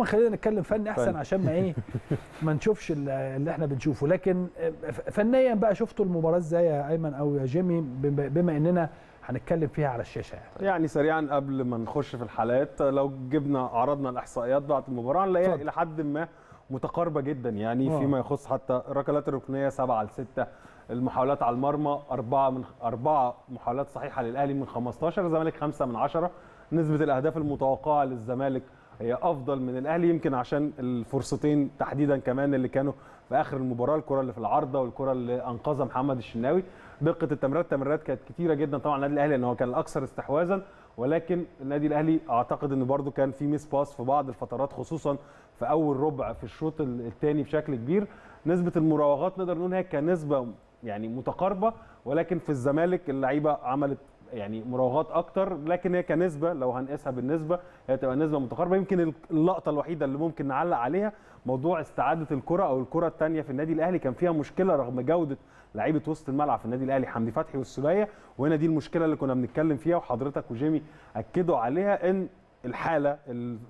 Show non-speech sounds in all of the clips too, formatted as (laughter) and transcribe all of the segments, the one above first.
عموما خلينا نتكلم فن احسن طيب. عشان ما ايه (laughs) ما نشوفش اللي احنا بنشوفه لكن فنيا بقى شفتوا المباراه ازاي يا ايمن او يا جيمي بما اننا هنتكلم فيها على الشاشه يعني. طيب. يعني سريعا قبل ما نخش في الحالات لو جبنا عرضنا الاحصائيات بعد المباراه هنلاقيها الى حد ما متقاربه جدا يعني أوه. فيما يخص حتى الركلات الركنيه 7 على 6 المحاولات على المرمى 4 من 4 محاولات صحيحه للاهلي من 15 الزمالك 5 من 10 نسبه الاهداف المتوقعه للزمالك هي افضل من الاهلي يمكن عشان الفرصتين تحديدا كمان اللي كانوا في اخر المباراه الكره اللي في العارضه والكره اللي انقذها محمد الشناوي دقه التمريرات التمريرات كانت كتيره جدا طبعا النادي الاهلي ان هو كان الاكثر استحواذا ولكن النادي الاهلي اعتقد ان برده كان في ميس باس في بعض الفترات خصوصا في اول ربع في الشوط الثاني بشكل كبير نسبه المراوغات نقدر نقول هي كنسبه يعني متقاربه ولكن في الزمالك اللعيبه عملت يعني مراوغات اكتر لكن هي كنسبه لو هنقيسها بالنسبه هي تبقى نسبه متقاربه يمكن اللقطه الوحيده اللي ممكن نعلق عليها موضوع استعاده الكره او الكره الثانيه في النادي الاهلي كان فيها مشكله رغم جوده لعيبه وسط الملعب في النادي الاهلي حمدي فتحي والسوليه وهنا دي المشكله اللي كنا بنتكلم فيها وحضرتك وجيمي اكدوا عليها ان الحاله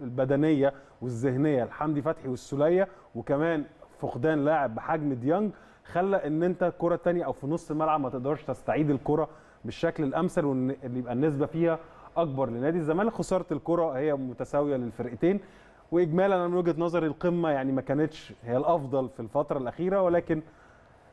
البدنيه والذهنيه لحمدي فتحي والسوليه وكمان فقدان لاعب بحجم ديانج خلى ان انت الكره الثانيه او في نص الملعب ما تقدرش تستعيد الكره بالشكل الامثل وان يبقى النسبه فيها اكبر لنادي الزمالك خساره الكره هي متساويه للفرقتين واجمالا انا من وجهه نظري القمه يعني ما كانتش هي الافضل في الفتره الاخيره ولكن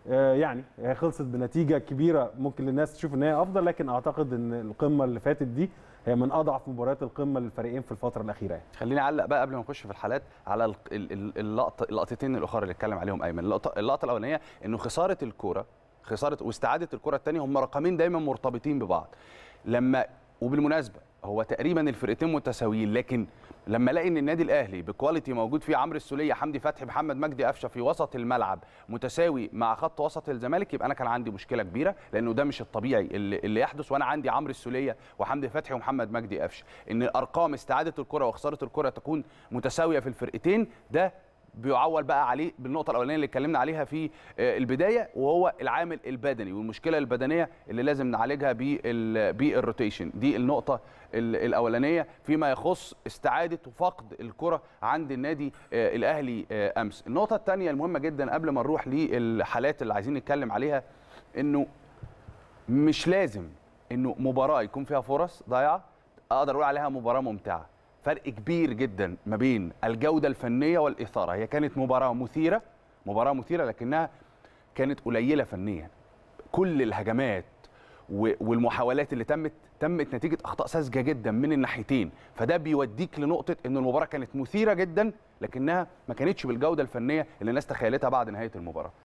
آه، يعني هي خلصت بنتيجه كبيره ممكن للناس تشوف ان هي افضل لكن اعتقد ان القمه اللي فاتت دي هي من اضعف مباريات القمه للفريقين في الفتره الاخيره يعني. خليني اعلق بقى قبل ما نخش في الحالات على اللقطه اللقطتين الاخرى اللي اتكلم عليهم ايمن اللقطه الاولانيه انه خساره الكوره خساره واستعاده الكره الثانيه هم رقمين دايما مرتبطين ببعض لما وبالمناسبه هو تقريبا الفرقتين متساويين لكن لما الاقي ان النادي الاهلي بكواليتي موجود فيه عمرو السوليه حمدي فتحي محمد مجدي قفشه في وسط الملعب متساوي مع خط وسط الزمالك يبقى انا كان عندي مشكله كبيره لانه ده مش الطبيعي اللي, اللي يحدث وانا عندي عمرو السوليه وحمدي فتحي ومحمد مجدي قفشه ان ارقام استعاده الكره وخساره الكره تكون متساويه في الفرقتين ده بيعول بقى عليه بالنقطه الاولانيه اللي اتكلمنا عليها في آه، البدايه وهو العامل البدني والمشكله البدنيه اللي لازم نعالجها بالروتيشن دي النقطه الاولانيه فيما يخص استعاده وفقد الكره عند النادي آه، الاهلي آه، امس النقطه الثانيه المهمه جدا قبل ما نروح للحالات اللي عايزين نتكلم عليها انه مش لازم انه مباراه يكون فيها فرص ضايعه اقدر اقول عليها مباراه ممتعه فرق كبير جدا ما بين الجوده الفنيه والاثاره هي كانت مباراه مثيره مباراه مثيره لكنها كانت قليله فنيا كل الهجمات والمحاولات اللي تمت تمت نتيجه اخطاء ساذجه جدا من الناحيتين فده بيوديك لنقطه ان المباراه كانت مثيره جدا لكنها ما كانتش بالجوده الفنيه اللي الناس تخيلتها بعد نهايه المباراه